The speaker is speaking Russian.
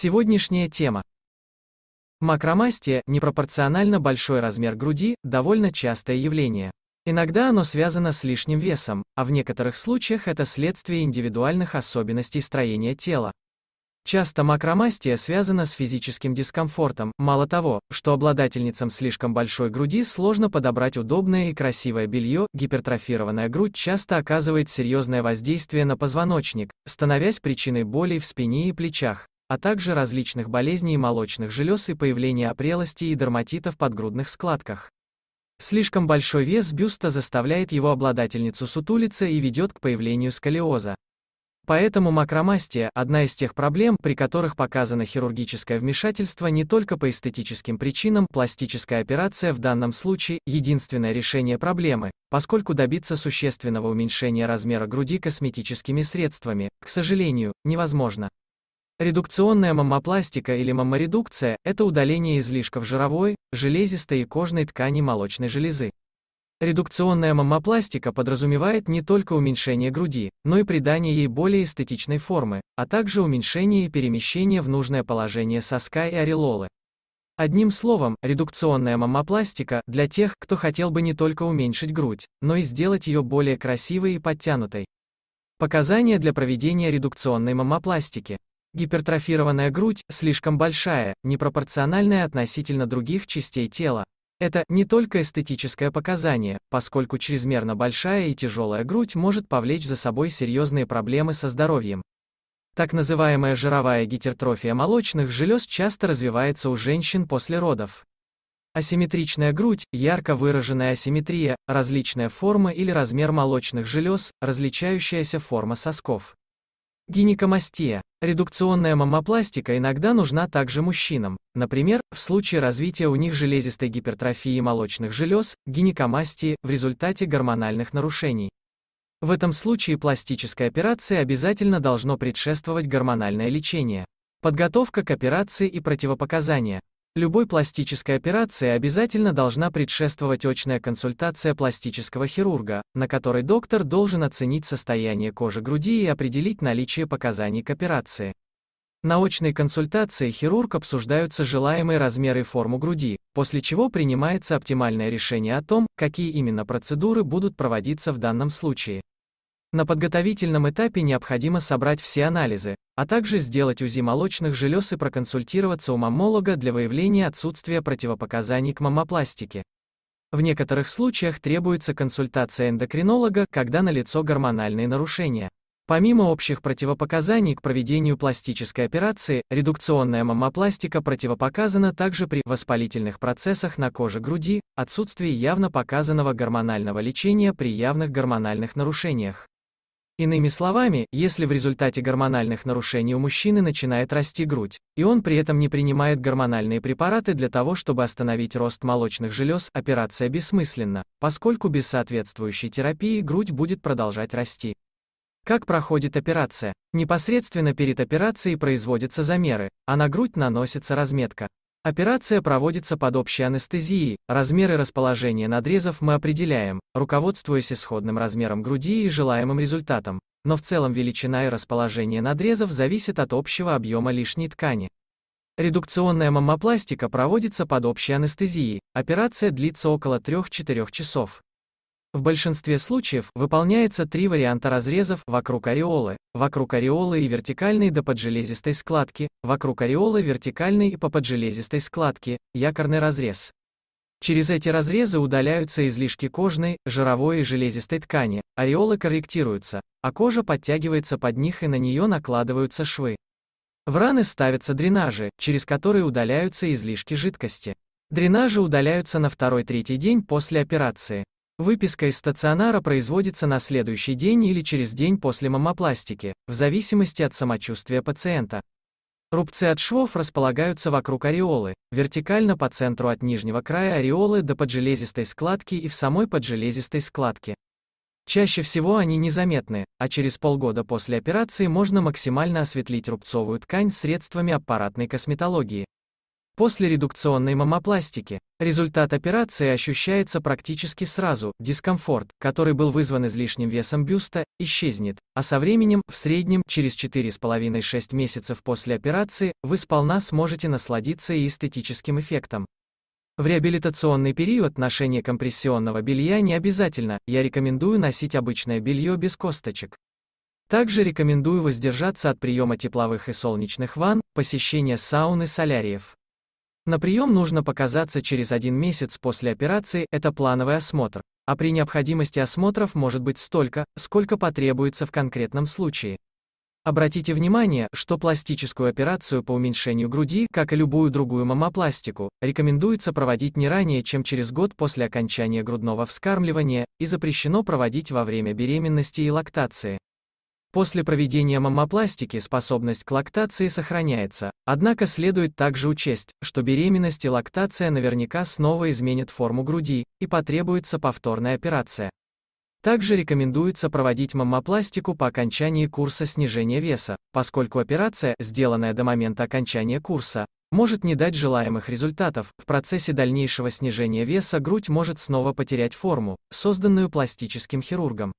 Сегодняшняя тема. Макромастия – непропорционально большой размер груди, довольно частое явление. Иногда оно связано с лишним весом, а в некоторых случаях это следствие индивидуальных особенностей строения тела. Часто макромастия связана с физическим дискомфортом, мало того, что обладательницам слишком большой груди сложно подобрать удобное и красивое белье, гипертрофированная грудь часто оказывает серьезное воздействие на позвоночник, становясь причиной болей в спине и плечах а также различных болезней молочных желез и появления опрелости и дерматита в подгрудных складках. Слишком большой вес бюста заставляет его обладательницу сутулиться и ведет к появлению сколиоза. Поэтому макромастия – одна из тех проблем, при которых показано хирургическое вмешательство не только по эстетическим причинам, пластическая операция в данном случае – единственное решение проблемы, поскольку добиться существенного уменьшения размера груди косметическими средствами, к сожалению, невозможно. Редукционная маммопластика или мамморедукция – это удаление излишков жировой, железистой и кожной ткани молочной железы. Редукционная маммопластика подразумевает не только уменьшение груди, но и придание ей более эстетичной формы, а также уменьшение и перемещение в нужное положение соска и орелолы. Одним словом, редукционная маммопластика для тех, кто хотел бы не только уменьшить грудь, но и сделать ее более красивой и подтянутой. Показания для проведения редукционной маммопластики. Гипертрофированная грудь слишком большая, непропорциональная относительно других частей тела. Это не только эстетическое показание, поскольку чрезмерно большая и тяжелая грудь может повлечь за собой серьезные проблемы со здоровьем. Так называемая жировая гитертрофия молочных желез часто развивается у женщин после родов. Асимметричная грудь, ярко выраженная асимметрия, различная форма или размер молочных желез, различающаяся форма сосков. Гинекомастия. Редукционная маммопластика иногда нужна также мужчинам. Например, в случае развития у них железистой гипертрофии молочных желез, гинекомастии, в результате гормональных нарушений. В этом случае пластическая операция обязательно должно предшествовать гормональное лечение. Подготовка к операции и противопоказания. Любой пластической операции обязательно должна предшествовать очная консультация пластического хирурга, на которой доктор должен оценить состояние кожи груди и определить наличие показаний к операции. На очной консультации хирург обсуждаются желаемые размеры и форму груди, после чего принимается оптимальное решение о том, какие именно процедуры будут проводиться в данном случае. На подготовительном этапе необходимо собрать все анализы, а также сделать УЗИ молочных желез и проконсультироваться у маммолога для выявления отсутствия противопоказаний к маммопластике. В некоторых случаях требуется консультация эндокринолога, когда налицо гормональные нарушения. Помимо общих противопоказаний к проведению пластической операции, редукционная маммопластика противопоказана также при воспалительных процессах на коже груди, отсутствии явно показанного гормонального лечения при явных гормональных нарушениях. Иными словами, если в результате гормональных нарушений у мужчины начинает расти грудь, и он при этом не принимает гормональные препараты для того, чтобы остановить рост молочных желез, операция бессмысленна, поскольку без соответствующей терапии грудь будет продолжать расти. Как проходит операция? Непосредственно перед операцией производятся замеры, а на грудь наносится разметка. Операция проводится под общей анестезией, размеры расположения надрезов мы определяем, руководствуясь исходным размером груди и желаемым результатом, но в целом величина и расположение надрезов зависит от общего объема лишней ткани. Редукционная маммопластика проводится под общей анестезией, операция длится около 3-4 часов. В большинстве случаев выполняется три варианта разрезов вокруг ореолы, вокруг ореолы и вертикальной до поджелезистой складки, вокруг ореолы вертикальной и по поджелезистой складке, якорный разрез. Через эти разрезы удаляются излишки кожной, жировой и железистой ткани, ореолы корректируются, а кожа подтягивается под них и на нее накладываются швы. В раны ставятся дренажи, через которые удаляются излишки жидкости. Дренажи удаляются на второй-третий день после операции. Выписка из стационара производится на следующий день или через день после маммопластики, в зависимости от самочувствия пациента. Рубцы от швов располагаются вокруг ореолы, вертикально по центру от нижнего края ореолы до поджелезистой складки и в самой поджелезистой складке. Чаще всего они незаметны, а через полгода после операции можно максимально осветлить рубцовую ткань средствами аппаратной косметологии. После редукционной мамопластики результат операции ощущается практически сразу, дискомфорт, который был вызван излишним весом бюста, исчезнет, а со временем, в среднем, через 4,5-6 месяцев после операции, вы сполна сможете насладиться и эстетическим эффектом. В реабилитационный период ношение компрессионного белья не обязательно, я рекомендую носить обычное белье без косточек. Также рекомендую воздержаться от приема тепловых и солнечных ванн, посещения сауны соляриев. На прием нужно показаться через один месяц после операции, это плановый осмотр, а при необходимости осмотров может быть столько, сколько потребуется в конкретном случае. Обратите внимание, что пластическую операцию по уменьшению груди, как и любую другую мамопластику, рекомендуется проводить не ранее, чем через год после окончания грудного вскармливания и запрещено проводить во время беременности и лактации. После проведения маммопластики способность к лактации сохраняется, однако следует также учесть, что беременность и лактация наверняка снова изменят форму груди, и потребуется повторная операция. Также рекомендуется проводить маммопластику по окончании курса снижения веса, поскольку операция, сделанная до момента окончания курса, может не дать желаемых результатов, в процессе дальнейшего снижения веса грудь может снова потерять форму, созданную пластическим хирургом.